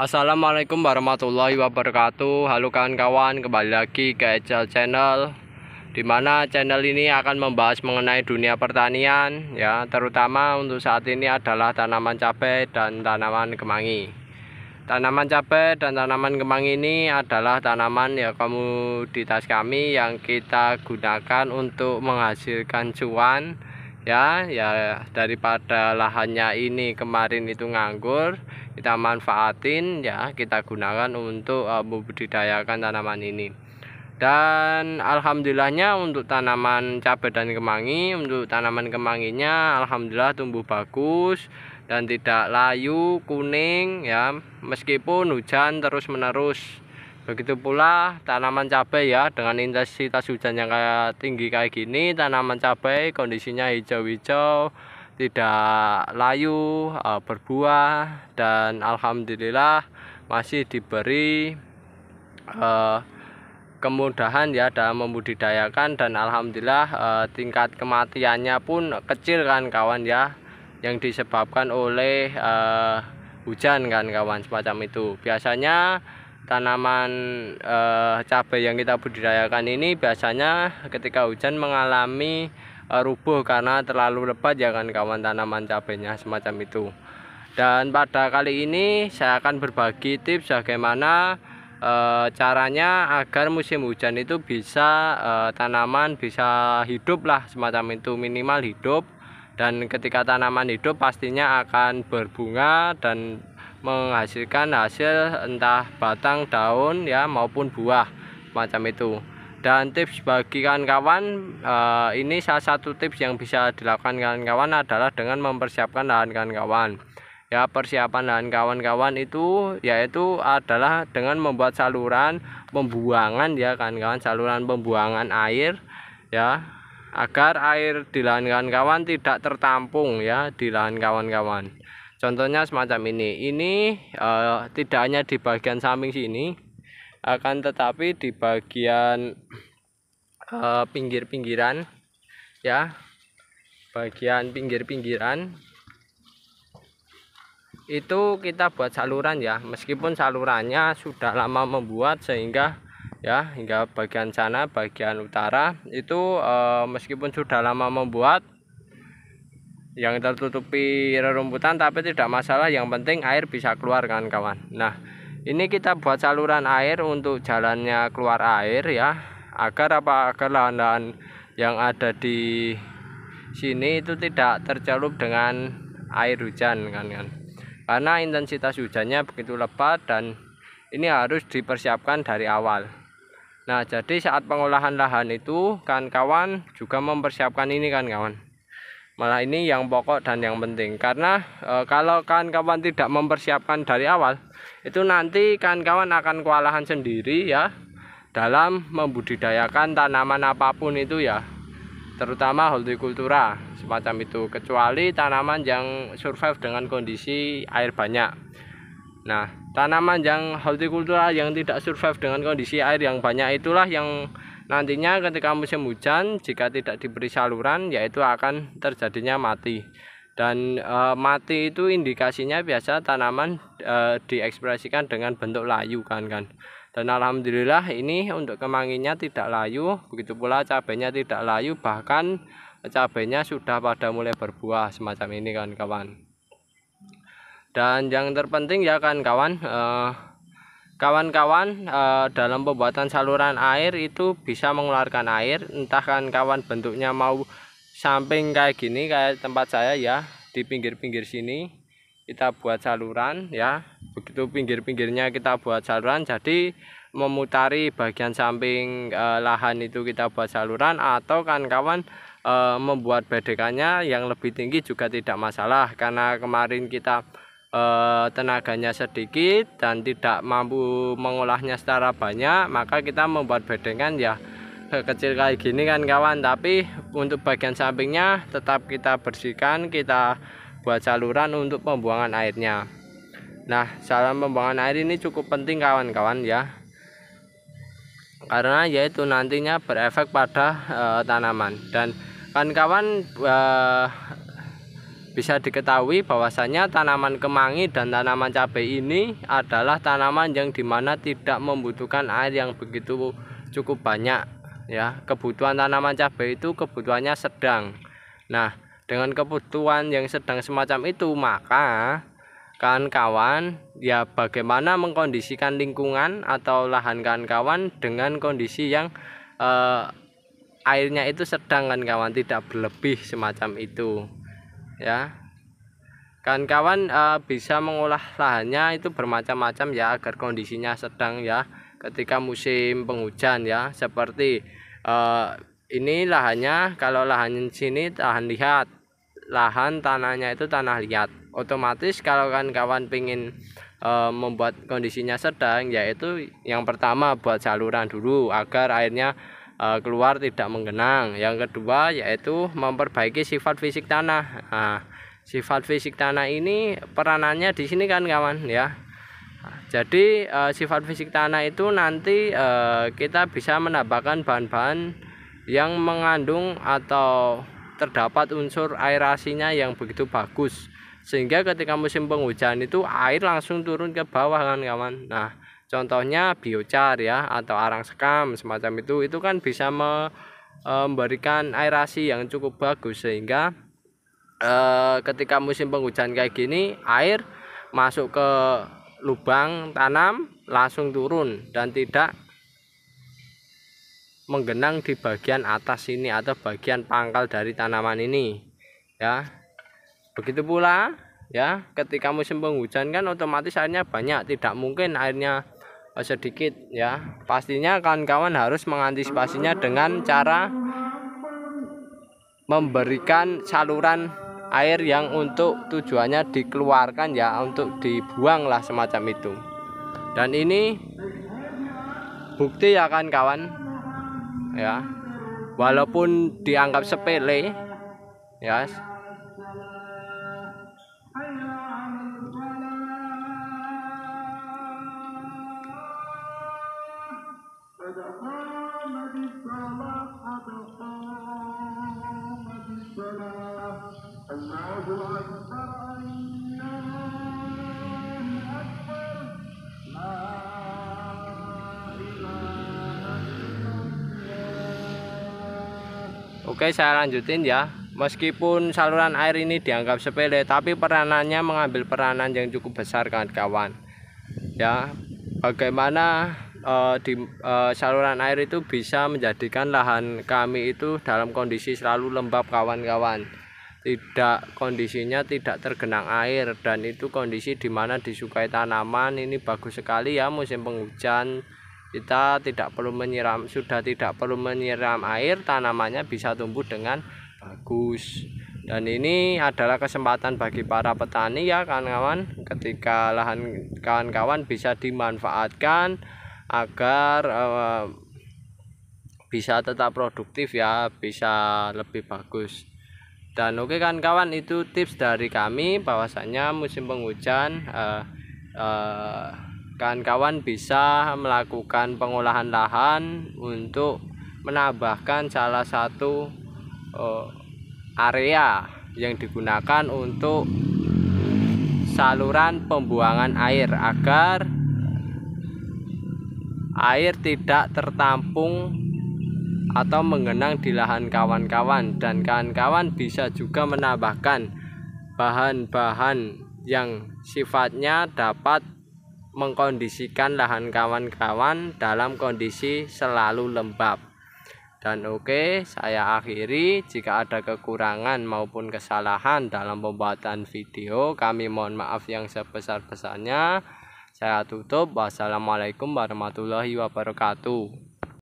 Assalamualaikum warahmatullahi wabarakatuh Halo kawan-kawan kembali lagi ke Excel Channel Dimana channel ini akan membahas mengenai dunia pertanian ya Terutama untuk saat ini adalah tanaman cabai dan tanaman kemangi Tanaman cabai dan tanaman kemangi ini adalah tanaman ya komoditas kami yang kita gunakan untuk menghasilkan cuan ya ya daripada lahannya ini kemarin itu nganggur kita manfaatin ya kita gunakan untuk uh, membudidayakan tanaman ini dan alhamdulillahnya untuk tanaman cabai dan kemangi untuk tanaman kemanginya alhamdulillah tumbuh bagus dan tidak layu kuning ya meskipun hujan terus menerus begitu pula tanaman cabai ya dengan intensitas hujan yang kayak tinggi kayak gini tanaman cabai kondisinya hijau-hijau tidak layu eh, berbuah dan alhamdulillah masih diberi eh, kemudahan ya dalam membudidayakan dan alhamdulillah eh, tingkat kematiannya pun kecil kan kawan ya yang disebabkan oleh eh, hujan kan kawan semacam itu biasanya tanaman uh, cabai yang kita budidayakan ini biasanya ketika hujan mengalami uh, rubuh karena terlalu lebat ya kan kawan tanaman cabainya semacam itu dan pada kali ini saya akan berbagi tips bagaimana e, caranya agar musim hujan itu bisa e, tanaman bisa hidup lah semacam itu minimal hidup dan ketika tanaman hidup pastinya akan berbunga dan menghasilkan hasil entah batang daun ya maupun buah macam itu dan tips bagi kawan-kawan eh, ini salah satu tips yang bisa dilakukan kawan-kawan adalah dengan mempersiapkan lahan kawan-kawan ya persiapan lahan kawan-kawan itu yaitu adalah dengan membuat saluran pembuangan ya kawan-kawan saluran pembuangan air ya agar air di lahan kawan-kawan tidak tertampung ya di lahan kawan-kawan Contohnya semacam ini. Ini uh, tidak hanya di bagian samping sini, akan tetapi di bagian uh, pinggir-pinggiran ya. Bagian pinggir-pinggiran itu kita buat saluran ya. Meskipun salurannya sudah lama membuat sehingga ya hingga bagian sana bagian utara itu e, meskipun sudah lama membuat yang tertutupi rerumputan tapi tidak masalah yang penting air bisa keluar kan kawan nah ini kita buat saluran air untuk jalannya keluar air ya agar apa agar lahan-lahan yang ada di sini itu tidak tercelup dengan air hujan kan kan karena intensitas hujannya begitu lebat dan ini harus dipersiapkan dari awal Nah, jadi saat pengolahan lahan itu, kan kawan juga mempersiapkan ini kan, kawan malah ini yang pokok dan yang penting karena e, kalau kawan-kawan tidak mempersiapkan dari awal itu nanti kawan-kawan akan kewalahan sendiri ya dalam membudidayakan tanaman apapun itu ya terutama hortikultura semacam itu kecuali tanaman yang survive dengan kondisi air banyak nah tanaman yang hortikultura yang tidak survive dengan kondisi air yang banyak itulah yang Nantinya ketika musim hujan jika tidak diberi saluran yaitu akan terjadinya mati. Dan e, mati itu indikasinya biasa tanaman e, diekspresikan dengan bentuk layu kan kan. Dan alhamdulillah ini untuk kemanginya tidak layu, begitu pula cabenya tidak layu bahkan cabenya sudah pada mulai berbuah semacam ini kan kawan. Dan yang terpenting ya kan kawan e, kawan-kawan e, dalam pembuatan saluran air itu bisa mengeluarkan air entah kan kawan bentuknya mau samping kayak gini kayak tempat saya ya di pinggir-pinggir sini kita buat saluran ya begitu pinggir-pinggirnya kita buat saluran jadi memutari bagian samping e, lahan itu kita buat saluran atau kan kawan e, membuat bedekannya yang lebih tinggi juga tidak masalah karena kemarin kita eh, tenaganya sedikit dan tidak mampu mengolahnya secara banyak maka kita membuat bedengan ya kecil kayak gini kan kawan tapi untuk bagian sampingnya tetap kita bersihkan kita buat saluran untuk pembuangan airnya nah saluran pembuangan air ini cukup penting kawan-kawan ya karena yaitu nantinya berefek pada e, tanaman dan kan kawan e, eh, bisa diketahui bahwasanya tanaman kemangi dan tanaman cabai ini adalah tanaman yang dimana tidak membutuhkan air yang begitu cukup banyak ya. Kebutuhan tanaman cabai itu kebutuhannya sedang. Nah, dengan kebutuhan yang sedang semacam itu maka kawan-kawan ya bagaimana mengkondisikan lingkungan atau lahan kawan-kawan dengan kondisi yang eh, airnya itu sedang kan kawan tidak berlebih semacam itu ya kan kawan e, eh, bisa mengolah lahannya itu bermacam-macam ya agar kondisinya sedang ya ketika musim penghujan ya seperti e, ini lahannya kalau lahan sini lahan lihat lahan tanahnya itu tanah liat otomatis kalau kan kawan pengen e, eh, membuat kondisinya sedang yaitu yang pertama buat saluran dulu agar airnya Eh, keluar tidak menggenang yang kedua yaitu memperbaiki sifat fisik tanah nah, sifat fisik tanah ini peranannya di sini kan kawan ya ah, jadi uh, sifat fisik tanah itu nanti uh, kita bisa menambahkan bahan-bahan yang mengandung atau terdapat unsur aerasinya yang begitu bagus sehingga ketika musim penghujan itu air langsung turun ke bawah kan kawan nah contohnya biochar ya atau arang sekam semacam itu itu kan bisa e, memberikan aerasi yang cukup bagus sehingga e, ketika musim penghujan kayak gini air masuk ke lubang tanam langsung turun dan tidak menggenang di bagian atas ini atau bagian pangkal dari tanaman ini ya begitu pula ya ketika musim penghujan kan otomatis airnya banyak tidak mungkin airnya Oh, sedikit ya. Pastinya kawan-kawan harus mengantisipasinya dengan cara memberikan saluran air yang untuk tujuannya dikeluarkan ya untuk dibuang lah semacam itu dan ini bukti ya kan kawan ya walaupun dianggap sepele ya Oke saya lanjutin ya Meskipun saluran air ini dianggap sepele Tapi peranannya mengambil peranan yang cukup besar kawan-kawan Ya bagaimana uh, di uh, saluran air itu bisa menjadikan lahan kami itu dalam kondisi selalu lembab kawan-kawan tidak kondisinya tidak tergenang air dan itu kondisi dimana disukai tanaman ini bagus sekali ya musim penghujan kita tidak perlu menyiram sudah tidak perlu menyiram air tanamannya bisa tumbuh dengan bagus dan ini adalah kesempatan bagi para petani ya kawan-kawan ketika lahan kawan-kawan bisa dimanfaatkan agar uh, bisa tetap produktif ya bisa lebih bagus dan oke okay kan kawan itu tips dari kami bahwasanya musim penghujan uh, uh, kawan-kawan bisa melakukan pengolahan lahan untuk menambahkan salah satu uh, area yang digunakan untuk saluran pembuangan air agar air tidak tertampung atau mengenang di lahan kawan-kawan dan kawan-kawan bisa juga menambahkan bahan-bahan yang sifatnya dapat mengkondisikan lahan kawan-kawan dalam kondisi selalu lembab dan oke okay, saya akhiri jika ada kekurangan maupun kesalahan dalam pembuatan video kami mohon maaf yang sebesar-besarnya saya tutup. Wassalamualaikum warahmatullahi wabarakatuh.